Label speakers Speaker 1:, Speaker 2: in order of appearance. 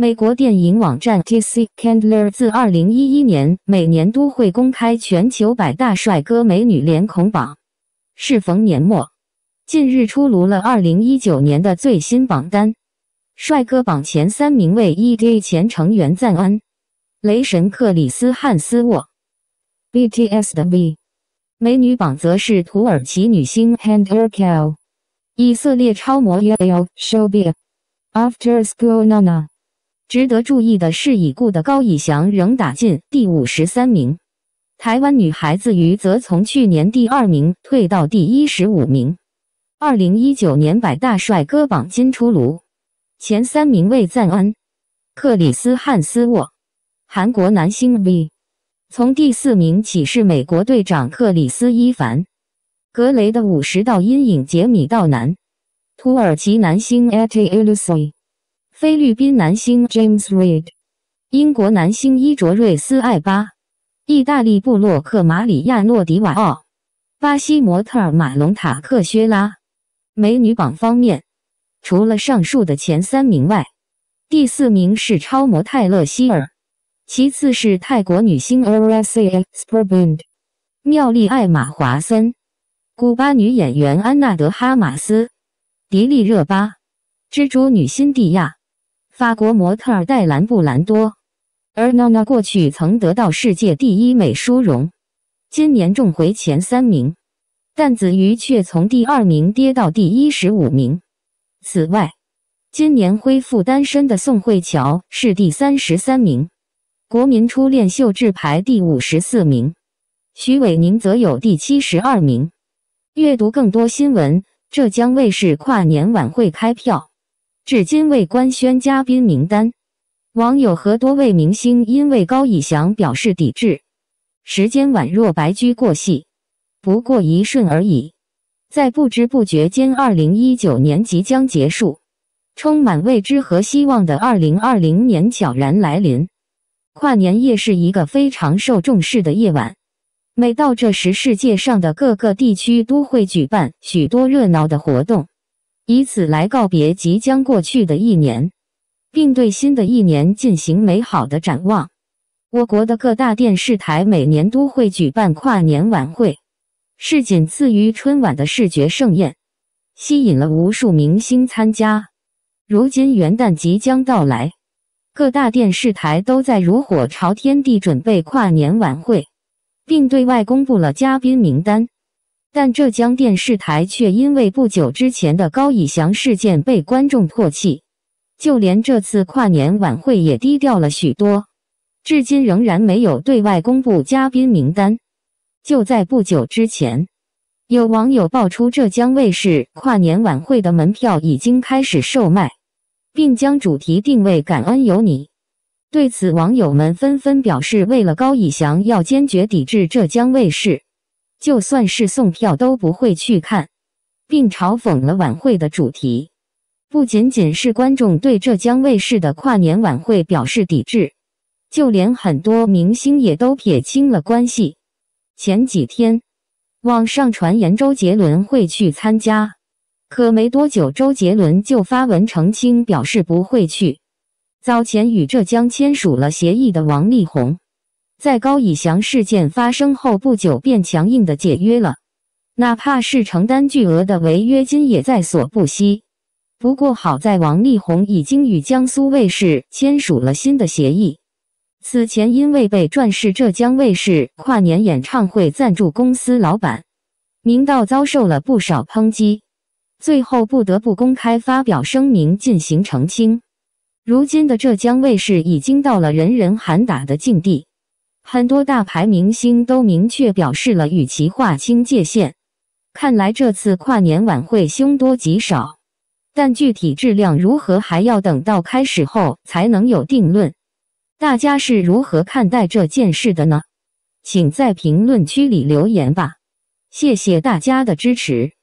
Speaker 1: 美国电影网站 TC Candler 自2011年每年都会公开全球百大帅哥美女脸孔榜。适逢年末，近日出炉了2019年的最新榜单。帅哥榜前三名为 E.G 前成员赞恩、雷神克里斯·汉斯沃、B.T.S 的 V；美女榜则是土耳其女星 Hande r k e l 以色列超模 Yael s h o b e After School Nana。值得注意的是，已故的高以翔仍打进第五十三名。台湾女孩子于则从去年第二名退到第一十五名。二零一九年百大帅哥榜金出炉，前三名为赞恩、克里斯汉斯沃、韩国男星 V，从第四名起是美国队长克里斯伊凡、格雷的五十道阴影杰米道南、土耳其男星 Ati Ulusoy。菲律宾男星 James Reed，英国男星伊卓瑞斯·艾巴，意大利布洛克·马里亚诺·迪瓦奥，巴西模特马龙·塔克·薛拉。美女榜方面，除了上述的前三名外，第四名是超模泰勒·希尔，其次是泰国女星 Arisa s p o r b u n d 妙丽·艾玛·华森，古巴女演员安娜德·哈马斯，迪丽热巴，蜘蛛女辛蒂亚。法国模特戴兰布兰多，而娜娜过去曾得到世界第一美殊荣，今年重回前三名，但子瑜却从第二名跌到第一十五名。此外，今年恢复单身的宋慧乔是第三十三名，国民初恋秀智排第五十四名，徐伟宁则有第七十二名。阅读更多新闻，浙江卫视跨年晚会开票。至今未官宣嘉宾名单，网友和多位明星因为高以翔表示抵制。时间宛若白驹过隙，不过一瞬而已。在不知不觉间，二零一九年即将结束，充满未知和希望的二零二零年悄然来临。跨年夜是一个非常受重视的夜晚，每到这时，世界上的各个地区都会举办许多热闹的活动。以此来告别即将过去的一年，并对新的一年进行美好的展望。我国的各大电视台每年都会举办跨年晚会，是仅次于春晚的视觉盛宴，吸引了无数明星参加。如今元旦即将到来，各大电视台都在如火朝天地准备跨年晚会，并对外公布了嘉宾名单。但浙江电视台却因为不久之前的高以翔事件被观众唾弃，就连这次跨年晚会也低调了许多，至今仍然没有对外公布嘉宾名单。就在不久之前，有网友爆出浙江卫视跨年晚会的门票已经开始售卖，并将主题定位“感恩有你”。对此，网友们纷纷表示：“为了高以翔，要坚决抵制浙江卫视。”就算是送票都不会去看，并嘲讽了晚会的主题。不仅仅是观众对浙江卫视的跨年晚会表示抵制，就连很多明星也都撇清了关系。前几天网上传言周杰伦会去参加，可没多久周杰伦就发文澄清，表示不会去。早前与浙江签署了协议的王力宏。在高以翔事件发生后不久，便强硬的解约了，哪怕是承担巨额的违约金也在所不惜。不过好在王力宏已经与江苏卫视签署了新的协议。此前因为被转世浙江卫视跨年演唱会赞助公司老板，明道遭受了不少抨击，最后不得不公开发表声明进行澄清。如今的浙江卫视已经到了人人喊打的境地。很多大牌明星都明确表示了与其划清界限，看来这次跨年晚会凶多吉少，但具体质量如何还要等到开始后才能有定论。大家是如何看待这件事的呢？请在评论区里留言吧，谢谢大家的支持。